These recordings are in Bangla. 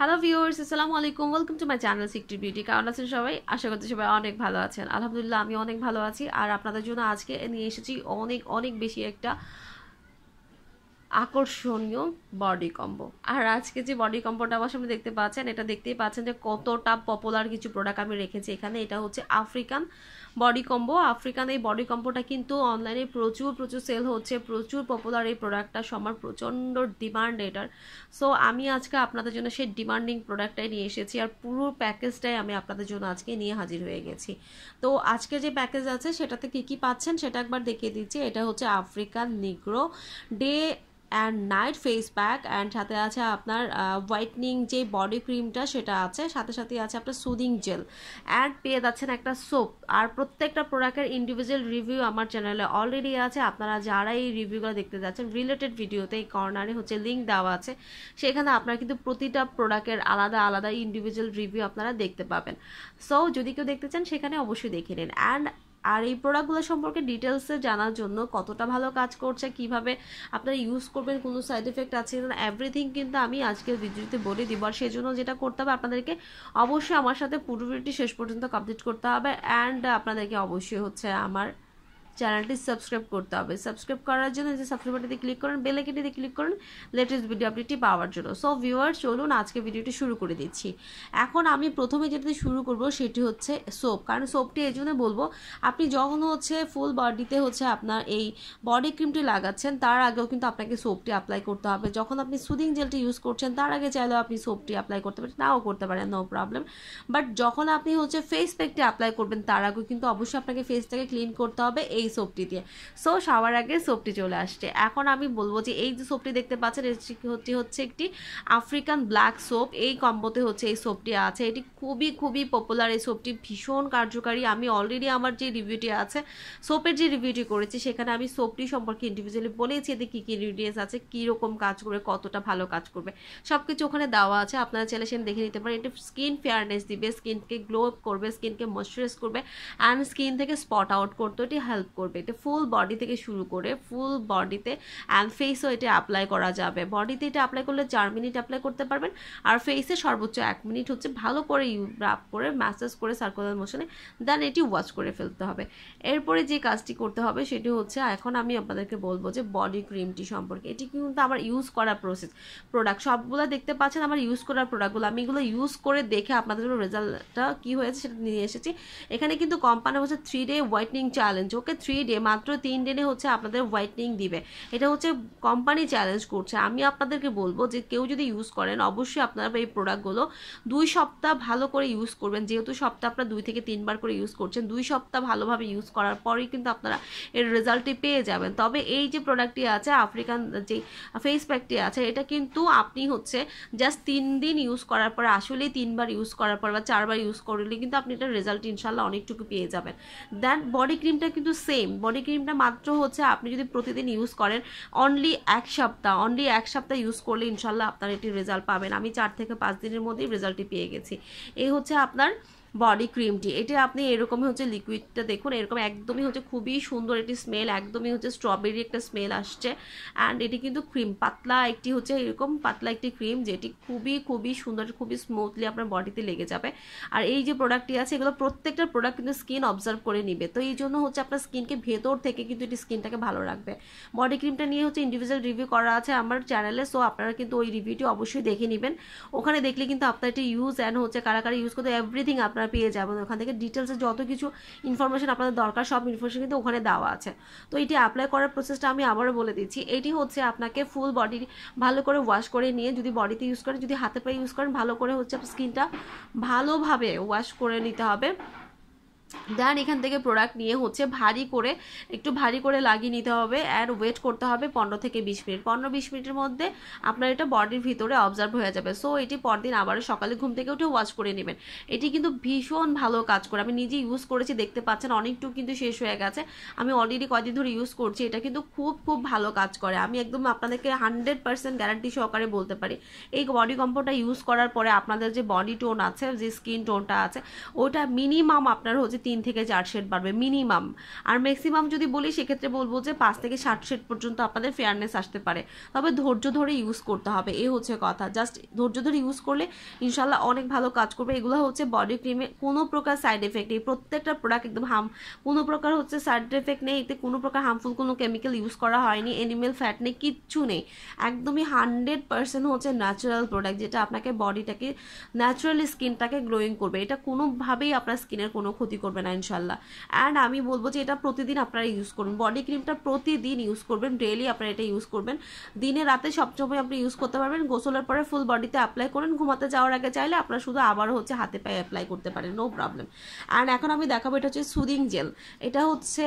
হ্যালো ভিউয়ার্স আসসালামু আলাইকুম ওয়েলকাম টু মাই চ্যানেল সিকটি বিউটি কেমন আছেন সবাই আশা করছি সবাই অনেক ভালো আছেন আলহামদুলিল্লাহ আমি অনেক ভালো আছি আর আপনাদের জন্য আজকে নিয়ে এসেছি অনেক অনেক বেশি একটা আকর্ষণীয় বডি কম্বো আর আজকে যে বডি কম্বোটা আমার সামনে দেখতে পাচ্ছেন এটা দেখতেই পাচ্ছেন যে কতটা পপুলার কিছু প্রোডাক্ট আমি রেখেছি এখানে এটা হচ্ছে আফ্রিকান বডি কম্বো আফ্রিকান এই বডি কম্বোটা কিন্তু অনলাইনে প্রচুর প্রচুর সেল হচ্ছে প্রচুর পপুলার এই প্রোডাক্টটা সবার প্রচণ্ড ডিমান্ড এটার সো আমি আজকে আপনাদের জন্য সেই ডিমান্ডিং প্রোডাক্টটাই নিয়ে এসেছি আর পুরো প্যাকেজটাই আমি আপনাদের জন্য আজকে নিয়ে হাজির হয়ে গেছি তো আজকে যে প্যাকেজ আছে সেটাতে কী কী পাচ্ছেন সেটা একবার দেখিয়ে দিচ্ছি এটা হচ্ছে African Negro day and night face pack and সাথে আছে আপনার হোয়াইটনিং যে বডি ক্রিমটা সেটা আছে সাথে সাথে আছে আপনার সুদিং জেল অ্যান্ড পেয়ে যাচ্ছেন একটা সোপ আর প্রত্যেকটা প্রোডাক্টের ইন্ডিভিজুয়াল রিভিউ আমার চ্যানেলে অলরেডি আছে আপনারা যারা এই রিভিউগুলো দেখতে যাচ্ছেন রিলেটেড ভিডিওতে এই কর্নারে হচ্ছে লিঙ্ক দেওয়া আছে সেখানে আপনারা কিন্তু প্রতিটা প্রোডাক্টের আলাদা আলাদা ইন্ডিভিজুয়াল রিভিউ আপনারা দেখতে পাবেন সো যদি কেউ দেখতে চান সেখানে অবশ্যই দেখে নিন অ্যান্ড আর এই প্রোডাক্টগুলো সম্পর্কে ডিটেলসে জানার জন্য কতটা ভালো কাজ করছে কিভাবে আপনারা ইউজ করবেন কোনো সাইড এফেক্ট আছে না এভরিথিং কিন্তু আমি আজকের ভিডিওতে বলে দিব আর সেজন্য যেটা করতে হবে আপনাদেরকে অবশ্যই আমার সাথে পুরো ভিডিওটি শেষ পর্যন্ত কমপ্লিট করতে হবে অ্যান্ড আপনাদেরকে অবশ্যই হচ্ছে আমার চ্যানেলটি সাবস্ক্রাইব করতে হবে সাবস্ক্রাইব করার জন্য যে সাবস্ক্রাইব বাটনতে ক্লিক করুন বেল আইকনটিতে ক্লিক করেন লেটেস্ট ভিডিও আপডেটটি পাওয়ার জন্য সো ভিউয়ার্স চলুন আজকে ভিডিওটি শুরু করে দিচ্ছি এখন আমি প্রথমে যেটাতে শুরু করব সেটি হচ্ছে সোপ কারণ সোপটি এই জন্য বলবো আপনি যখন হচ্ছে ফুল বডিতে হচ্ছে আপনার এই বডি ক্রিমটি লাগাচ্ছেন তার আগেও কিন্তু আপনাকে সোপটি অ্যাপ্লাই করতে হবে যখন আপনি সুদিং জেলটি ইউজ করছেন তার আগে চাইলেও আপনি সোপটি অ্যাপ্লাই করতে পারেন নাও করতে পারেন নো প্রবলেম বাট যখন আপনি হচ্ছে ফেস প্যাকটি অ্যাপ্লাই করবেন তার আগেও কিন্তু অবশ্যই আপনাকে ফেসটাকে ক্লিন করতে হবে এই এই সোপটি দিয়ে সো সবার আগে সোপটি চলে আসছে এখন আমি বলবো যে এই যে সোপটি দেখতে পাচ্ছেন এটি হচ্ছে একটি আফ্রিকান ব্ল্যাক সোপ এই কম্বোতে হচ্ছে এই সোপটি আছে এটি খুবই খুবই পপুলার এই সোপটি ভীষণ কার্যকারী আমি অলরেডি আমার যে রিভিউটি আছে সোপের যে রিভিউটি করেছি সেখানে আমি সোপটি সম্পর্কে ইন্ডিভিজুয়ালি বলেছি এতে কী কী ইনগ্রিডিয়েন্টস আছে কীরকম কাজ করে কতটা ভালো কাজ করবে সব কিছু ওখানে দেওয়া আছে আপনারা চাইলে সেখানে দেখে নিতে পারেন এটি স্কিন ফেয়ারনেস দিবে স্কিনকে গ্লো করবে স্কিনকে ময়শ্চারাইজ করবে অ্যান্ড স্কিন থেকে স্পট আউট করতে এটি হেল্প করবে এটা ফুল বডি থেকে শুরু করে ফুল বডিতে অ্যান্ড ফেসও এটা অ্যাপ্লাই করা যাবে বডিতে এটা অ্যাপ্লাই করলে চার মিনিট অ্যাপ্লাই করতে পারবেন আর ফেসে সর্বোচ্চ এক মিনিট হচ্ছে ভালো করে রাপ করে ম্যাসেজ করে সার্কুলার মোশনে দেন এটি ওয়াশ করে ফেলতে হবে এরপরে যে কাজটি করতে হবে সেটি হচ্ছে এখন আমি আপনাদেরকে বলবো যে বডি ক্রিমটি সম্পর্কে এটি কিন্তু আমার ইউজ করার প্রসেস প্রোডাক্ট সবগুলো দেখতে পাচ্ছেন আমার ইউজ করার প্রোডাক্টগুলো আমি এগুলো ইউজ করে দেখে আপনাদের রেজাল্টটা কী হয়েছে সেটা নিয়ে এসেছি এখানে কিন্তু কোম্পানি হচ্ছে three day whitening challenge okay three day মাত্র তিন দিনে হচ্ছে আপনাদের হোয়াইটনিং দিবে এটা হচ্ছে কোম্পানি চ্যালেঞ্জ করছে আমি আপনাদেরকে বলবো যে কেউ যদি ইউজ করেন অবশ্যই আপনারা এই প্রোডাক্টগুলো দুই সপ্তাহ ভালো করে ইউজ করবেন যেহেতু সপ্তাহ আপনারা দুই থেকে তিনবার করে ইউজ করছেন দুই সপ্তাহ ভালোভাবে ইউজ করার পরেই কিন্তু আপনারা এর রেজাল্টটি পেয়ে যাবেন তবে এই যে প্রোডাক্টটি আছে আফ্রিকান যে ফেস প্যাকটি আছে এটা কিন্তু আপনি হচ্ছে জাস্ট তিন দিন ইউজ করার পর আসলেই তিনবার ইউজ করার পর বা চারবার ইউজ করলে কিন্তু আপনি এটা রেজাল্ট ইনশাল্লাহ অনেকটুকু পেয়ে যাবেন দেন বডি ক্রিমটা কিন্তু সেম সেম বডি ক্রিমটা মাত্র হচ্ছে আপনি যদি প্রতিদিন ইউজ করেন অনলি এক সপ্তাহ অনলি এক সপ্তাহ ইউজ করলে ইনশাল্লাহ আপনার একটি রেজাল্ট পাবেন আমি চার থেকে পাঁচ দিনের মধ্যেই রেজাল্টটি পেয়ে গেছি এই হচ্ছে আপনার বডি ক্রিমটি এটা আপনি এরকমই হচ্ছে লিকুইডটা দেখুন এরকম একদমই হচ্ছে খুবই সুন্দর একটি স্মেল একদমই হচ্ছে স্ট্রবেরি একটা স্মেল আসছে অ্যান্ড এটি কিন্তু ক্রিম পাতলা একটি হচ্ছে এরকম পাতলা একটি ক্রিম যেটি খুবই খুবই সুন্দর খুবই স্মুথলি আপনার বডিতে লেগে যাবে আর এই যে প্রোডাক্টটি আছে এগুলো প্রত্যেকটা প্রোডাক্ট কিন্তু স্কিন অবজার্ভ করে নিবে তো এই জন্য হচ্ছে আপনার স্কিনকে ভেতর থেকে কিন্তু এটি স্কিনটাকে ভালো রাখবে বডি ক্রিমটা নিয়ে হচ্ছে ইন্ডিভিজুয়াল রিভিউ করা আছে আমার চ্যানেলে সো আপনারা কিন্তু ওই রিভিউটি অবশ্যই দেখে নেবেন ওখানে দেখলে কিন্তু আপনার এটি ইউজ অ্যান্ড হচ্ছে কারা কারা ইউজ করতে এভরিথিং আপনার আপনারা পেয়ে যাবেন ওখান থেকে ডিটেলসে যত কিছু ইনফরমেশন আপনাদের দরকার সব ইনফরমেশন কিন্তু ওখানে দেওয়া আছে তো এটি অ্যাপ্লাই করার প্রসেসটা আমি আবারও বলে দিচ্ছি এটি হচ্ছে আপনাকে ফুল বডি ভালো করে ওয়াশ করে নিয়ে যদি বডিতে ইউজ করেন যদি হাতে পায়ে ইউজ করেন ভালো করে হচ্ছে স্কিনটা ভালোভাবে ওয়াশ করে নিতে হবে দেন এখান থেকে প্রোডাক্ট নিয়ে হচ্ছে ভারী করে একটু ভারী করে লাগিয়ে নিতে হবে আর ওয়েট করতে হবে পনেরো থেকে বিশ মিনিট পনেরো বিশ মিনিটের মধ্যে আপনার এটা বডির ভিতরে অবজার্ভ হয়ে যাবে সো এটি পরদিন আবার সকালে ঘুম থেকে উঠে ওয়াশ করে নেবেন এটি কিন্তু ভীষণ ভালো কাজ করে আমি নিজে ইউজ করেছি দেখতে পাচ্ছেন অনেকটু কিন্তু শেষ হয়ে গেছে আমি অলরেডি কয়দিন ধরে ইউজ করছি এটা কিন্তু খুব খুব ভালো কাজ করে আমি একদম আপনাদেরকে হান্ড্রেড পার্সেন্ট গ্যারান্টি সহকারে বলতে পারি এই বডি কম্পোটা ইউজ করার পরে আপনাদের যে বডি টোন আছে যে স্কিন টোনটা আছে ওটা মিনিমাম আপনার হচ্ছে তিন তিন থেকে চার শেড বাড়বে মিনিমাম আর ম্যাক্সিমাম যদি বলি সেক্ষেত্রে বলবো যে পাঁচ থেকে ষাট শেড পর্যন্ত আপনাদের ফেয়ারনেস আসতে পারে তবে ধৈর্য ধরে ইউজ করতে হবে এ হচ্ছে কথা জাস্ট ধৈর্য ধরে ইউজ করলে ইনশাল্লাহ অনেক ভালো কাজ করবে এগুলো হচ্ছে বডি ক্রিমে কোনো প্রকার সাইড এফেক্ট নেই প্রত্যেকটা প্রোডাক্ট একদম হাম কোনো প্রকার হচ্ছে সাইড এফেক্ট নেই এতে কোনো প্রকার হার্মফুল কোনো কেমিক্যাল ইউজ করা হয়নি এনিমেল ফ্যাট নেই কিচ্ছু নেই একদমই হান্ড্রেড পার্সেন্ট হচ্ছে ন্যাচারাল প্রোডাক্ট যেটা আপনাকে বডিটাকে ন্যাচারালি স্কিনটাকে গ্রোয়িং করবে এটা কোনোভাবেই আপনার স্কিনের কোনো ক্ষতি করবে না না ইনশাল্লাহ অ্যান্ড আমি বলবো যে এটা প্রতিদিন আপনারা ইউজ করুন বডি ক্রিমটা প্রতিদিন ইউজ করবেন ডেলি আপনারা এটা ইউজ করবেন দিনে রাতে সবসময় আপনি ইউজ করতে পারবেন গোসলের পরে ফুল বডিতে অ্যাপ্লাই করেন ঘুমাতে যাওয়ার আগে চাইলে আপনারা শুধু আবার হচ্ছে হাতে পায়ে অ্যাপ্লাই করতে পারেন নো প্রবলেম অ্যান্ড এখন আমি দেখাবো এটা হচ্ছে সুদিং জেল এটা হচ্ছে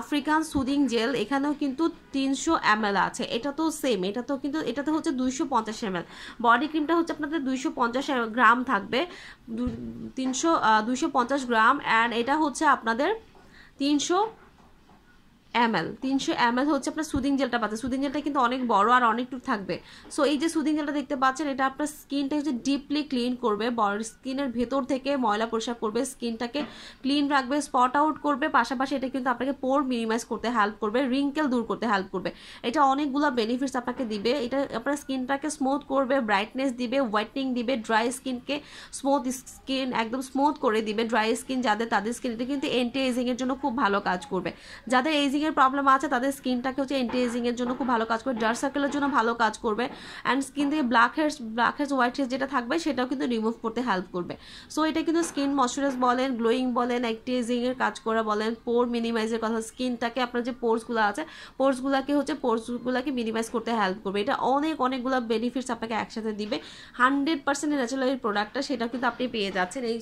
আফ্রিকান সুদিং জেল এখানেও কিন্তু তিনশো এম আছে এটা তো সেম এটা তো কিন্তু এটা তো হচ্ছে দুইশো পঞ্চাশ এম বডি ক্রিমটা হচ্ছে আপনাদের দুইশো পঞ্চাশ গ্রাম থাকবে তিনশো দুইশো পঞ্চাশ গ্রাম অ্যান্ড এটা হচ্ছে আপনাদের তিনশো এম এল তিনশো এম এল হচ্ছে আপনার সুদিং জেলটা পাচ্ছেন সুদিং জেলটা কিন্তু অনেক বড় আর অনেকটুকু থাকবে সো এই যে সুদিং জেলটা দেখতে পাচ্ছেন এটা আপনার স্কিনটা হচ্ছে ডিপলি ক্লিন করবে স্কিনের ভেতর থেকে ময়লা পরিষ্কার করবে স্কিনটাকে ক্লিন রাখবে স্পট আউট করবে পাশাপাশি এটা কিন্তু আপনাকে পোর মিনিমাইজ করতে হেল্প করবে রিঙ্কেল দূর করতে হেল্প করবে এটা অনেকগুলো বেনিফিটস আপনাকে দিবে এটা আপনার স্কিনটাকে স্মুথ করবে ব্রাইটনেস দিবে হোয়াইটনিং দিবে ড্রাই স্কিনকে স্মুথ স্কিন একদম স্মুথ করে দিবে ড্রাই স্কিন যাদের তাদের স্কিন এটা কিন্তু এন্টি এজিংয়ের জন্য খুব ভালো কাজ করবে যাদের এজিংয়ের স্কিনের প্রবলেম আছে তাদের স্কিনটাকে হচ্ছে এন্টিএজিংয়ের জন্য খুব ভালো কাজ করবে ডার্ক সার্কেলের জন্য ভালো কাজ করবে অ্যান্ড স্কিন থেকে black hairs black hairs white hairs যেটা থাকবে সেটাও কিন্তু রিমুভ করতে হেল্প করবে সো এটা কিন্তু স্কিন ময়শ্চারাইজ বলেন গ্লোয়িং বলেন এর কাজ করা বলেন পোর মিনিমাইজের কথা স্কিনটাকে আপনার যে পোর্সগুলো আছে পোর্সগুলোকে হচ্ছে পোর্সগুলোকে মিনিমাইজ করতে হেল্প করবে এটা অনেক অনেকগুলো বেনিফিটস আপনাকে একসাথে দিবে হান্ড্রেড পার্সেন্ট ন্যাচারাল এই প্রোডাক্টটা সেটা কিন্তু আপনি পেয়ে যাচ্ছেন এই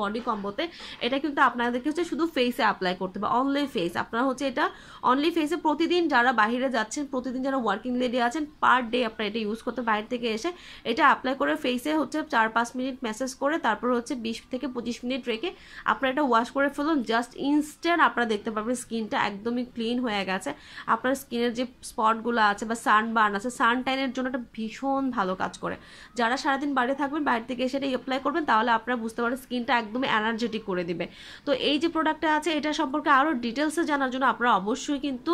বডি কম্বোতে এটা কিন্তু আপনাদেরকে হচ্ছে শুধু ফেসে অ্যাপ্লাই করতে হবে অনলি ফেস আপনারা হচ্ছে এটা অনলি ফেসে প্রতিদিন যারা বাইরে যাচ্ছেন প্রতিদিন যারা ওয়ার্কিং লেডি আছেন পার ডে আপনারা এটা ইউজ করতে বাইরে থেকে এসে এটা অ্যাপ্লাই করে ফেসে হচ্ছে চার পাঁচ মিনিট ম্যাসেজ করে তারপর হচ্ছে বিশ থেকে পঁচিশ মিনিট রেখে আপনারা এটা ওয়াশ করে ফেলুন জাস্ট ইনস্ট্যান্ট আপনারা দেখতে পাবেন স্কিনটা একদমই ক্লিন হয়ে গেছে আপনার স্কিনের যে স্পটগুলো আছে বা সানবার্ন আছে সানটাইনের জন্য এটা ভীষণ ভালো কাজ করে যারা সারাদিন বাইরে থাকবেন বাইরে থেকে এসে এটা অ্যাপ্লাই করবেন তাহলে আপনারা বুঝতে পারেন স্কিনটা একদমই এনার্জেটিক করে দিবে তো এই যে প্রোডাক্টটা আছে এটা সম্পর্কে আরও ডিটেলসে জানার জন্য আপনারা অবশ্যই অবশ্যই কিন্তু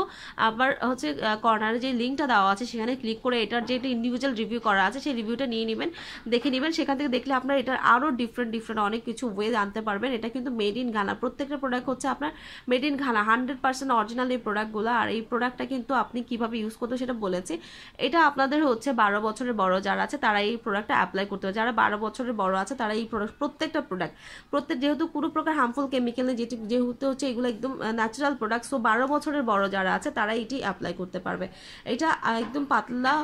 আবার হচ্ছে কর্নারে যে লিঙ্কটা দেওয়া আছে সেখানে ক্লিক করে এটার যে একটা ইন্ডিভিজুয়াল রিভিউ করা আছে সেই রিভিউটা নিয়ে নেবেন দেখে নেবেন সেখান থেকে দেখলে আপনার এটার আরও ডিফারেন্ট ডিফারেন্ট অনেক কিছু ওয়ে জানতে পারবেন এটা কিন্তু মেড ইন ঘানা প্রত্যেকটা প্রোডাক্ট হচ্ছে আপনার made in Ghana hundred percent original এই প্রোডাক্টগুলো আর এই প্রোডাক্টটা কিন্তু আপনি কিভাবে ইউজ করতে সেটা বলেছি এটা আপনাদের হচ্ছে বারো বছরের বড় যারা আছে তারা এই প্রোডাক্টটা অ্যাপ্লাই করতে হবে যারা বারো বছরের বড় আছে তারা এই প্রোডাক্ট প্রত্যেকটা প্রোডাক্ট প্রত্যেক যেহেতু কোনো প্রকার হার্মফুল কেমিক্যাল যেটি যেহেতু হচ্ছে এগুলো একদম ন্যাচারাল প্রোডাক্ট সো বারো বছর বছরের বড় যারা আছে তারা এটি অ্যাপ্লাই করতে পারবে এটা একদম পাতলা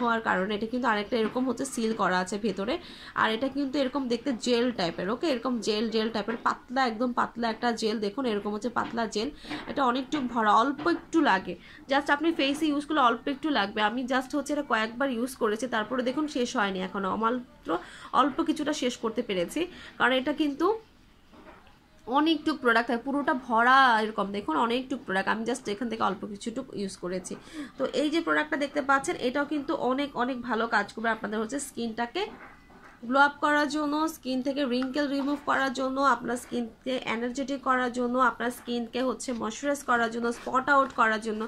হওয়ার কারণে এটা কিন্তু আরেকটা এরকম হচ্ছে সিল করা আছে ভেতরে আর এটা কিন্তু এরকম দেখতে জেল টাইপের ওকে এরকম জেল জেল টাইপের পাতলা একদম পাতলা একটা জেল দেখুন এরকম হচ্ছে পাতলা জেল এটা অনেকটু ভরা অল্প একটু লাগে জাস্ট আপনি ফেসে ইউজ করলে অল্প একটু লাগবে আমি জাস্ট হচ্ছে এটা কয়েকবার ইউজ করেছি তারপরে দেখুন শেষ হয়নি এখনও আমার অল্প কিছুটা শেষ করতে পেরেছি কারণ এটা কিন্তু অনেকটুক প্রোডাক্ট থাকে পুরোটা ভরা এরকম দেখুন অনেকটুক প্রোডাক্ট আমি জাস্ট এখান থেকে অল্প কিছুটুক ইউজ করেছি তো এই যে প্রোডাক্টটা দেখতে পাচ্ছেন এটাও কিন্তু অনেক অনেক ভালো কাজ করবে আপনাদের হচ্ছে স্কিনটাকে গ্লো আপ করার জন্য স্কিন থেকে রিঙ্কেল রিমুভ করার জন্য আপনার স্কিনকে এনার্জেটিক করার জন্য আপনার স্কিনকে হচ্ছে ময়শ্চারাইজ করার জন্য স্পট আউট করার জন্য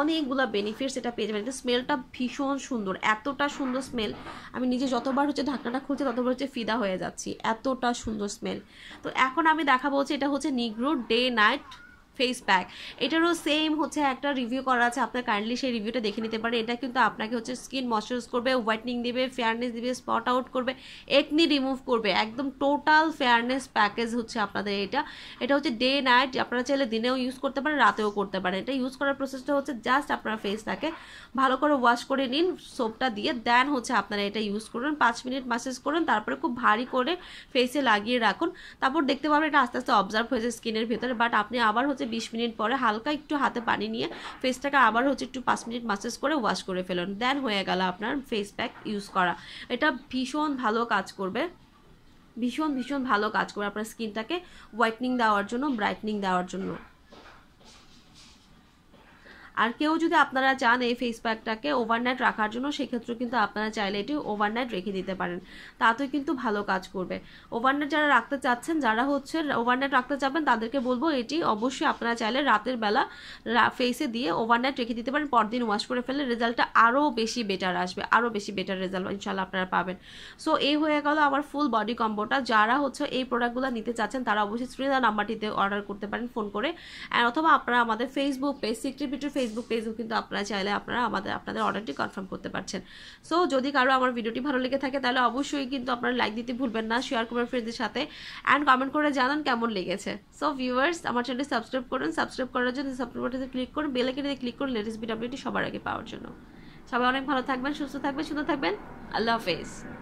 অনেকগুলো বেনিফিটস এটা পেয়ে যাবেন স্মেলটা ভীষণ সুন্দর এতটা সুন্দর স্মেল আমি নিজে যতবার হচ্ছে ঢাকনাটা খুলছি ততবার হচ্ছে ফিদা হয়ে যাচ্ছি এতটা সুন্দর স্মেল তো এখন আমি দেখাবো হচ্ছে এটা হচ্ছে Negro day night face pack এটারও সেম হচ্ছে একটা রিভিউ করা আছে আপনার কাইন্ডলি সেই রিভিউটা দেখে নিতে পারে এটা কিন্তু আপনাকে হচ্ছে স্কিন ময়শ্চারাইজ করবে হোয়াইটনিং দিবে ফেয়ারনেস দিবে স্পট আউট করবে একনি রিমুভ করবে একদম টোটাল ফেয়ারনেস প্যাকেজ হচ্ছে আপনাদের এটা এটা হচ্ছে ডে নাইট আপনারা চাইলে দিনেও ইউজ করতে পারেন রাতেও করতে পারেন এটা ইউজ করার প্রসেসটা হচ্ছে জাস্ট আপনার ফেসটাকে ভালো করে ওয়াশ করে নিন সোপটা দিয়ে দেন হচ্ছে আপনারা এটা ইউজ করুন পাঁচ মিনিট মাসেজ করুন তারপরে খুব ভারী করে ফেসে লাগিয়ে রাখুন তারপর দেখতে পাবেন এটা আস্তে আস্তে অবজার্ভ হয়েছে স্কিনের ভেতরে বাট আপনি আবার হচ্ছে বিশ মিনিট পরে হালকা একটু হাতে পানি নিয়ে ফেসটাকে আবার হচ্ছে একটু পাঁচ মিনিট মাসেজ করে ওয়াশ করে ফেলুন দেন হয়ে গেল আপনার ফেস প্যাক ইউজ করা এটা ভীষণ ভালো কাজ করবে ভীষণ ভীষণ ভালো কাজ করবে আপনার স্কিনটাকে হোয়াইটনিং দেওয়ার জন্য ব্রাইটনিং দেওয়ার জন্য আর কেউ যদি আপনারা চান এই ফেস প্যাকটাকে ওভারনাইট রাখার জন্য সেক্ষেত্রে কিন্তু আপনারা চাইলে এটি ওভারনাইট রেখে দিতে পারেন তাতে কিন্তু ভালো কাজ করবে ওভারনাইট যারা রাখতে চাচ্ছেন যারা হচ্ছে ওভারনাইট রাখতে চাবেন তাদেরকে বলবো এটি অবশ্যই আপনারা চাইলে রাতের বেলা ফেসে দিয়ে ওভারনাইট রেখে দিতে পারেন পরদিন ওয়াশ করে ফেলে রেজাল্টটা আরও বেশি বেটার আসবে আরও বেশি বেটার রেজাল্ট ইনশাল্লাহ আপনারা পাবেন সো এই হয়ে গেল আমার ফুল বডি কম্বোটা যারা হচ্ছে এই প্রোডাক্টগুলো নিতে চাচ্ছেন তারা অবশ্যই স্ক্রিনার নাম্বারটিতে অর্ডার করতে পারেন ফোন করে অথবা আপনারা আমাদের ফেসবুক পেজ সিক্রিপিটির ফেসবুক ফেসবুক পেজও কিন্তু আপনারা চাইলে আপনারা আমাদের আপনাদের অর্ডারটি কনফার্ম করতে পারছেন সো যদি কারো আমার ভিডিওটি ভালো লেগে থাকে তাহলে অবশ্যই কিন্তু আপনারা লাইক দিতে ভুলবেন না শেয়ার করবেন ফ্রেন্ডদের সাথে অ্যান্ড কমেন্ট করে জানান কেমন লেগেছে সো ভিউয়ার্স আমার চ্যানেলটি সাবস্ক্রাইব করুন সাবস্ক্রাইব করার জন্য সাবস্ক্রাইব বাটনে ক্লিক করুন বেল আইকনে ক্লিক করুন লেটেস্ট ভিডিও আপডেটটি সবার আগে পাওয়ার জন্য সবাই অনেক ভালো থাকবেন সুস্থ থাকবেন সুন্দর থাকবেন আল্লাহ হাফেজ